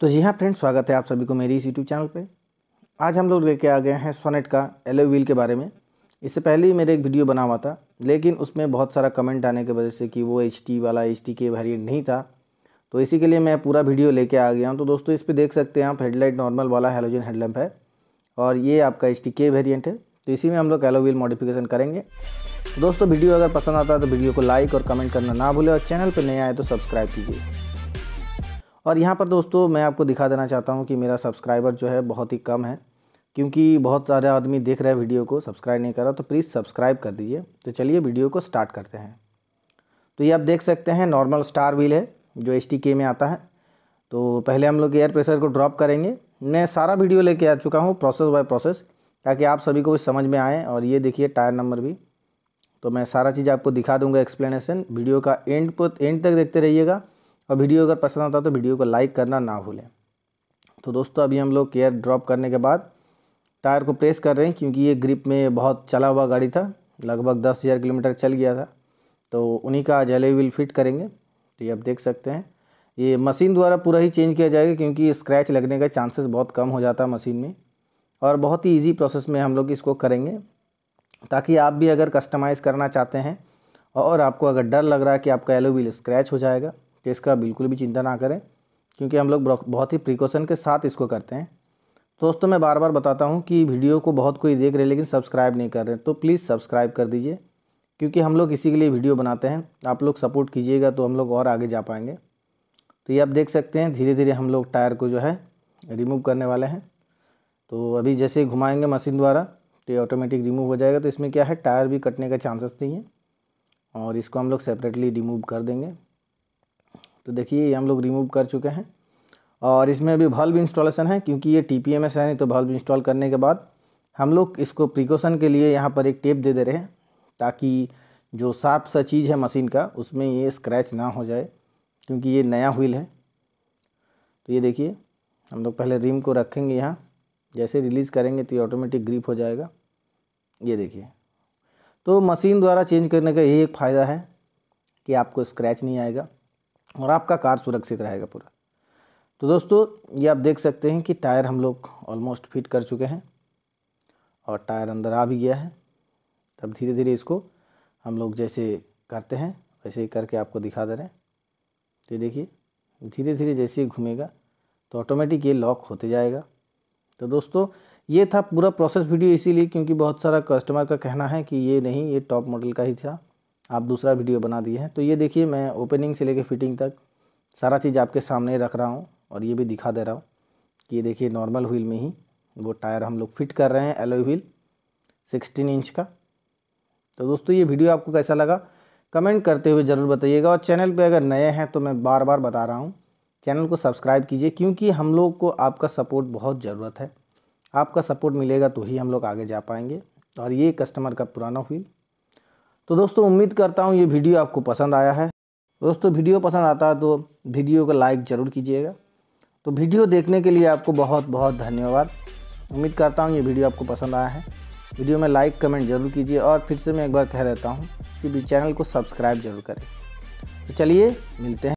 तो जी हाँ फ्रेंड स्वागत है आप सभी को मेरी इस यूट्यूब चैनल पे आज हम लोग लेके आ गए हैं सोनेट का एलो व्हील के बारे में इससे पहले ही मेरे एक वीडियो बना हुआ था लेकिन उसमें बहुत सारा कमेंट आने की वजह से कि वो एच वाला एच के वेरियंट नहीं था तो इसी के लिए मैं पूरा वीडियो लेके आ गया हूँ तो दोस्तों इस पर देख सकते हैं आप हेडलाइट नॉर्मल वाला हेलोजन हेडलैम्प है और ये आपका एच वेरियंट है तो इसी में हम लोग एलो व्हील मॉडिफिकेशन करेंगे तो दोस्तों वीडियो अगर पसंद आता है तो वीडियो को लाइक और कमेंट करना ना भूलें और चैनल पर नया आए तो सब्सक्राइब कीजिए और यहाँ पर दोस्तों मैं आपको दिखा देना चाहता हूँ कि मेरा सब्सक्राइबर जो है बहुत ही कम है क्योंकि बहुत सारे आदमी देख रहे हैं वीडियो को सब्सक्राइब नहीं कर रहा तो प्लीज़ सब्सक्राइब कर दीजिए तो चलिए वीडियो को स्टार्ट करते हैं तो ये आप देख सकते हैं नॉर्मल स्टार व्हील है जो एस में आता है तो पहले हम लोग एयर प्रेशर को ड्रॉप करेंगे मैं सारा वीडियो लेके आ चुका हूँ प्रोसेस बाय प्रोसेस ताकि आप सभी को समझ में आए और ये देखिए टायर नंबर भी तो मैं सारा चीज़ आपको दिखा दूँगा एक्सप्लेनेशन वीडियो का एंड पर एंड तक देखते रहिएगा और वीडियो अगर पसंद आता तो वीडियो को लाइक करना ना भूलें तो दोस्तों अभी हम लोग केयर ड्रॉप करने के बाद टायर को प्रेस कर रहे हैं क्योंकि ये ग्रिप में बहुत चला हुआ गाड़ी था लगभग दस हज़ार किलोमीटर चल गया था तो उन्हीं का जले व्हील फिट करेंगे तो ये आप देख सकते हैं ये मशीन द्वारा पूरा ही चेंज किया जाएगा क्योंकि स्क्रैच लगने का चांसेस बहुत कम हो जाता है मशीन में और बहुत ही ईजी प्रोसेस में हम लोग इसको करेंगे ताकि आप भी अगर कस्टमाइज़ करना चाहते हैं और आपको अगर डर लग रहा है कि आपका एलो व्हील स्क्रैच हो जाएगा कि इसका बिल्कुल भी चिंता ना करें क्योंकि हम लोग बहुत ही प्रिकॉशन के साथ इसको करते हैं दोस्तों मैं बार बार बताता हूँ कि वीडियो को बहुत कोई देख रहे हैं लेकिन सब्सक्राइब नहीं कर रहे तो प्लीज़ सब्सक्राइब कर दीजिए क्योंकि हम लोग इसी के लिए वीडियो बनाते हैं आप लोग सपोर्ट कीजिएगा तो हम लोग और आगे जा पाएंगे तो ये आप देख सकते हैं धीरे धीरे हम लोग टायर को जो है रिमूव करने वाले हैं तो अभी जैसे घुमाएंगे मशीन द्वारा तो ये ऑटोमेटिक रिमूव हो जाएगा तो इसमें क्या है टायर भी कटने का चांसेस नहीं है और इसको हम लोग सेपरेटली रिमूव कर देंगे तो देखिए ये हम लोग रिमूव कर चुके हैं और इसमें अभी भल्ब इंस्टॉलेशन है क्योंकि ये टी है नहीं तो भल्ब इंस्टॉल करने के बाद हम लोग इसको प्रिकॉशन के लिए यहाँ पर एक टेप दे दे रहे हैं ताकि जो साफ सा चीज़ है मशीन का उसमें ये स्क्रैच ना हो जाए क्योंकि ये नया व्हील है तो ये देखिए हम लोग पहले रिम को रखेंगे यहाँ जैसे रिलीज़ करेंगे तो ये ऑटोमेटिक ग्रिप हो जाएगा ये देखिए तो मशीन द्वारा चेंज करने का यही एक फ़ायदा है कि आपको स्क्रैच नहीं आएगा और आपका कार सुरक्षित रहेगा पूरा तो दोस्तों ये आप देख सकते हैं कि टायर हम लोग ऑलमोस्ट फिट कर चुके हैं और टायर अंदर आ भी गया है तब धीरे धीरे इसको हम लोग जैसे करते हैं वैसे ही करके आपको दिखा दे रहे हैं तो देखिए धीरे धीरे जैसे ही घूमेगा तो ऑटोमेटिक ये लॉक होते जाएगा तो दोस्तों ये था पूरा प्रोसेस वीडियो इसीलिए क्योंकि बहुत सारा कस्टमर का कहना है कि ये नहीं ये टॉप मॉडल का ही था आप दूसरा वीडियो बना दिए हैं तो ये देखिए मैं ओपनिंग से लेके फिटिंग तक सारा चीज़ आपके सामने रख रहा हूँ और ये भी दिखा दे रहा हूँ कि ये देखिए नॉर्मल व्हील में ही वो टायर हम लोग फिट कर रहे हैं एलोई व्हील सिक्सटीन इंच का तो दोस्तों ये वीडियो आपको कैसा लगा कमेंट करते हुए ज़रूर बताइएगा और चैनल पे अगर नए हैं तो मैं बार बार बता रहा हूँ चैनल को सब्सक्राइब कीजिए क्योंकि हम लोग को आपका सपोर्ट बहुत ज़रूरत है आपका सपोर्ट मिलेगा तो ही हम लोग आगे जा पाएंगे और ये कस्टमर का पुराना व्हील तो दोस्तों उम्मीद करता हूँ ये वीडियो आपको पसंद आया है दोस्तों वीडियो पसंद आता है तो वीडियो को लाइक ज़रूर कीजिएगा तो वीडियो देखने के लिए आपको बहुत बहुत धन्यवाद उम्मीद करता हूँ ये वीडियो आपको पसंद आया है वीडियो में लाइक कमेंट जरूर कीजिए और फिर से मैं एक बार कह देता हूँ कि चैनल को सब्सक्राइब जरूर करें तो चलिए मिलते हैं